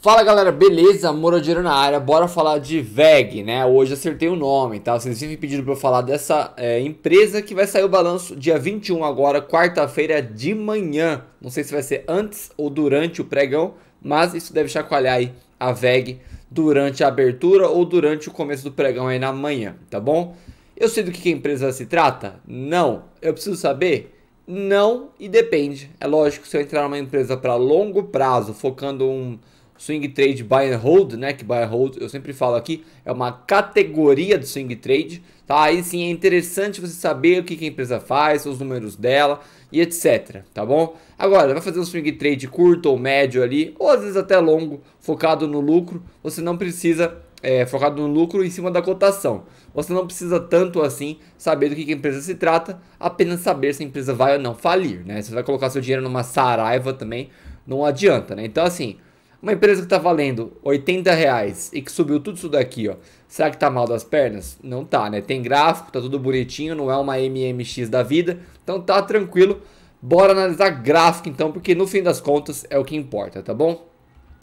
Fala galera, beleza? Morodeiro na área, bora falar de VEG, né? Hoje acertei o nome, tá? Vocês tinham pedido para eu falar dessa é, empresa que vai sair o balanço dia 21 agora, quarta-feira de manhã. Não sei se vai ser antes ou durante o pregão, mas isso deve chacoalhar aí a VEG durante a abertura ou durante o começo do pregão aí na manhã, tá bom? Eu sei do que a empresa se trata? Não. Eu preciso saber? Não e depende. É lógico, se eu entrar numa empresa para longo prazo, focando um swing trade buy and hold, né? Que buy and hold eu sempre falo aqui, é uma categoria do swing trade, tá? Aí sim é interessante você saber o que, que a empresa faz, os números dela e etc, tá bom? Agora, vai fazer um swing trade curto ou médio ali, ou às vezes até longo, focado no lucro, você não precisa é, focado no lucro em cima da cotação. Você não precisa tanto assim saber do que, que, a empresa se trata, apenas saber se a empresa vai ou não falir, né? Você vai colocar seu dinheiro numa saraiva também, não adianta, né? Então, assim, uma empresa que está valendo 80 reais e que subiu tudo isso daqui, ó. Será que está mal das pernas? Não tá, né? Tem gráfico, tá tudo bonitinho, não é uma MMX da vida. Então tá tranquilo. Bora analisar gráfico então, porque no fim das contas é o que importa, tá bom?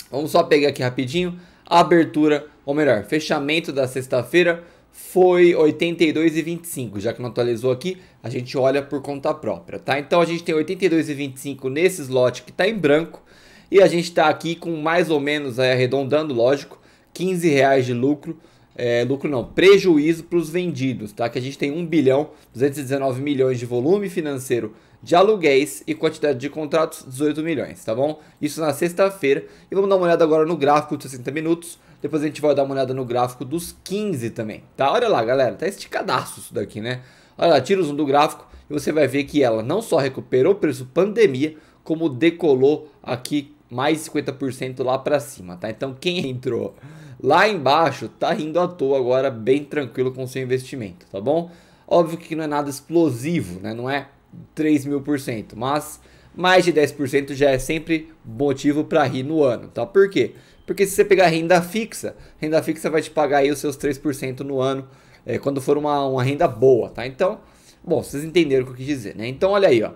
Vamos só pegar aqui rapidinho. A abertura, ou melhor, fechamento da sexta-feira foi 82,25, já que não atualizou aqui, a gente olha por conta própria, tá? Então a gente tem 82,25 nesse slot que está em branco e a gente está aqui com mais ou menos, é, arredondando, lógico, 15 reais de lucro. É, lucro não, prejuízo para os vendidos, tá? Que a gente tem 1 bilhão 219 milhões de volume financeiro de aluguéis e quantidade de contratos 18 milhões, tá bom? Isso na sexta-feira. E vamos dar uma olhada agora no gráfico de 60 minutos. Depois a gente vai dar uma olhada no gráfico dos 15 também, tá? Olha lá, galera, tá esticadaço isso daqui, né? Olha lá, tira o zoom do gráfico e você vai ver que ela não só recuperou o preço pandemia, como decolou aqui mais 50% lá para cima, tá? Então quem entrou lá embaixo tá rindo à toa agora, bem tranquilo com seu investimento, tá bom? Óbvio que não é nada explosivo, né? Não é 3 mil por cento, mas mais de 10% já é sempre motivo para rir no ano, tá? Por quê? Porque se você pegar renda fixa, renda fixa vai te pagar aí os seus 3% no ano, é, quando for uma, uma renda boa, tá? Então, bom, vocês entenderam o que eu quis dizer, né? Então, olha aí, ó.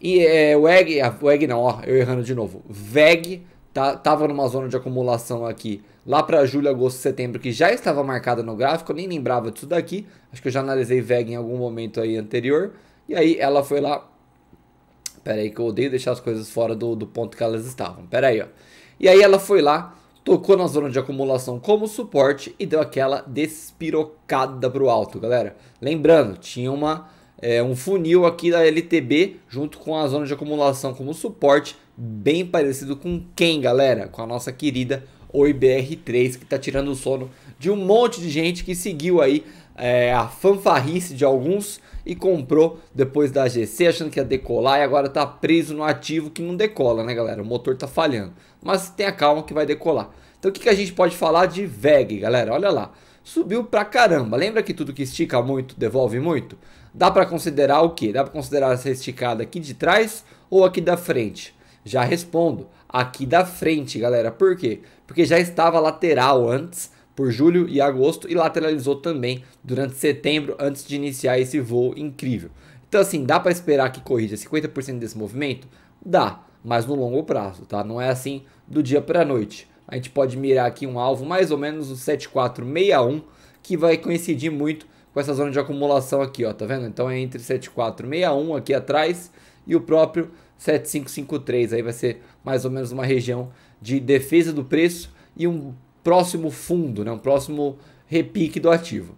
E é, o EG, ah, não, ó, eu errando de novo. VEG tá, tava numa zona de acumulação aqui lá para julho, agosto, setembro, que já estava marcada no gráfico, eu nem lembrava disso daqui. Acho que eu já analisei VEG em algum momento aí anterior. E aí ela foi lá. Pera aí que eu odeio deixar as coisas fora do, do ponto que elas estavam. Pera aí, ó. E aí ela foi lá, tocou na zona de acumulação como suporte e deu aquela despirocada pro alto, galera. Lembrando, tinha uma é, um funil aqui da LTB junto com a zona de acumulação como suporte, bem parecido com quem, galera? Com a nossa querida OIBR3 que está tirando o sono de um monte de gente que seguiu aí é, a fanfarrice de alguns e comprou depois da GC achando que ia decolar e agora está preso no ativo que não decola, né, galera? O motor está falhando, mas tenha calma que vai decolar. Então o que, que a gente pode falar de VEG, galera? Olha lá subiu pra caramba. Lembra que tudo que estica muito devolve muito? Dá para considerar o que? Dá para considerar essa esticada aqui de trás ou aqui da frente? Já respondo, aqui da frente, galera. Por quê? Porque já estava lateral antes, por julho e agosto, e lateralizou também durante setembro, antes de iniciar esse voo incrível. Então, assim, dá para esperar que corrija 50% desse movimento? Dá, mas no longo prazo, tá? Não é assim do dia para a noite a gente pode mirar aqui um alvo mais ou menos o 7461, que vai coincidir muito com essa zona de acumulação aqui, ó, tá vendo? Então é entre 7461 aqui atrás e o próprio 7553, aí vai ser mais ou menos uma região de defesa do preço e um próximo fundo, né? um próximo repique do ativo.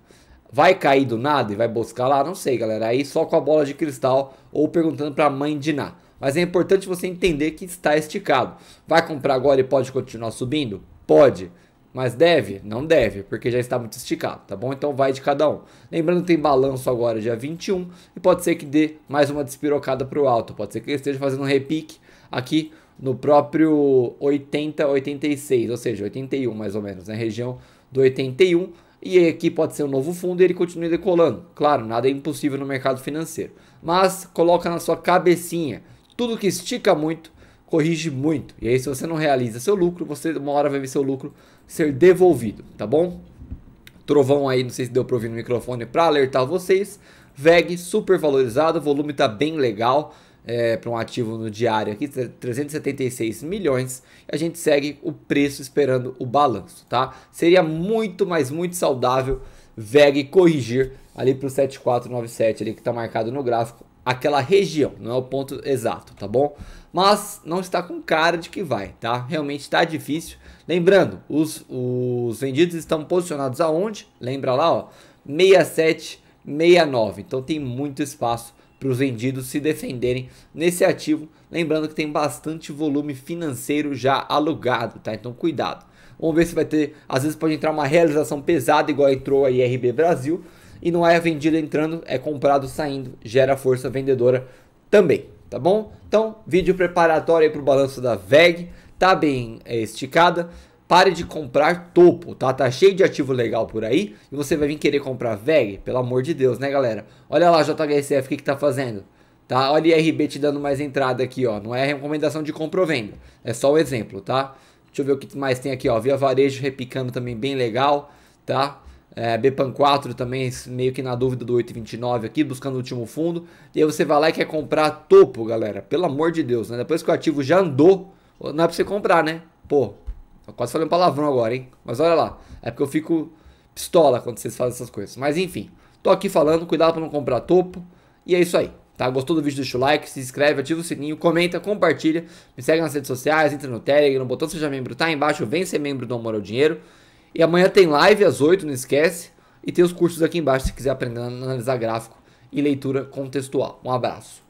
Vai cair do nada e vai buscar lá? Não sei, galera. Aí só com a bola de cristal ou perguntando para a mãe de Ná. Mas é importante você entender que está esticado. Vai comprar agora e pode continuar subindo? Pode. Mas deve? Não deve, porque já está muito esticado, tá bom? Então vai de cada um. Lembrando que tem balanço agora dia 21 e pode ser que dê mais uma despirocada para o alto. Pode ser que ele esteja fazendo um repique aqui no próprio 80, 86, ou seja, 81 mais ou menos, na né? região do 81. E aqui pode ser um novo fundo e ele continue decolando. Claro, nada é impossível no mercado financeiro. Mas coloca na sua cabecinha tudo que estica muito, corrige muito. E aí, se você não realiza seu lucro, você uma hora vai ver seu lucro ser devolvido, tá bom? Trovão aí, não sei se deu para ouvir no microfone, para alertar vocês. VEG super valorizado, o volume está bem legal. É, para um ativo no diário aqui, 376 milhões, a gente segue o preço esperando o balanço, tá? Seria muito, mas muito saudável VEG corrigir ali para o 7497 ali que está marcado no gráfico aquela região, não é o ponto exato, tá bom? Mas não está com cara de que vai, tá? Realmente está difícil. Lembrando, os, os vendidos estão posicionados aonde? Lembra lá, ó, 67, 69. Então tem muito espaço para os vendidos se defenderem nesse ativo. Lembrando que tem bastante volume financeiro já alugado, tá? Então cuidado. Vamos ver se vai ter, às vezes pode entrar uma realização pesada igual entrou a IRB Brasil, e não é vendido entrando, é comprado saindo, gera força vendedora também, tá bom? Então, vídeo preparatório para o balanço da VEG, tá bem é, esticada, pare de comprar topo, tá? Tá cheio de ativo legal por aí e você vai vir querer comprar VEG, pelo amor de Deus, né, galera? Olha lá, JHSF, o que, que tá fazendo? Tá? Olha a IRB te dando mais entrada aqui, ó. Não é recomendação de compra ou venda, é só o um exemplo, tá? Deixa eu ver o que mais tem aqui, ó. Via Varejo repicando também bem legal, tá? É, Bepan 4 também meio que na dúvida do 8,29 aqui, buscando o último fundo. E aí você vai lá e quer comprar topo, galera. Pelo amor de Deus, né? Depois que o ativo já andou, não é pra você comprar, né? Pô, eu quase falei um palavrão agora, hein? Mas olha lá, é porque eu fico pistola quando vocês fazem essas coisas. Mas enfim, tô aqui falando, cuidado pra não comprar topo. E é isso aí, tá? Gostou do vídeo? Deixa o like, se inscreve, ativa o sininho, comenta, compartilha. Me segue nas redes sociais, entra no Telegram, o botão Seja Membro tá aí embaixo, vem ser membro do Amor ao Dinheiro. E amanhã tem live às 8, não esquece. E tem os cursos aqui embaixo se quiser aprender a analisar gráfico e leitura contextual. Um abraço.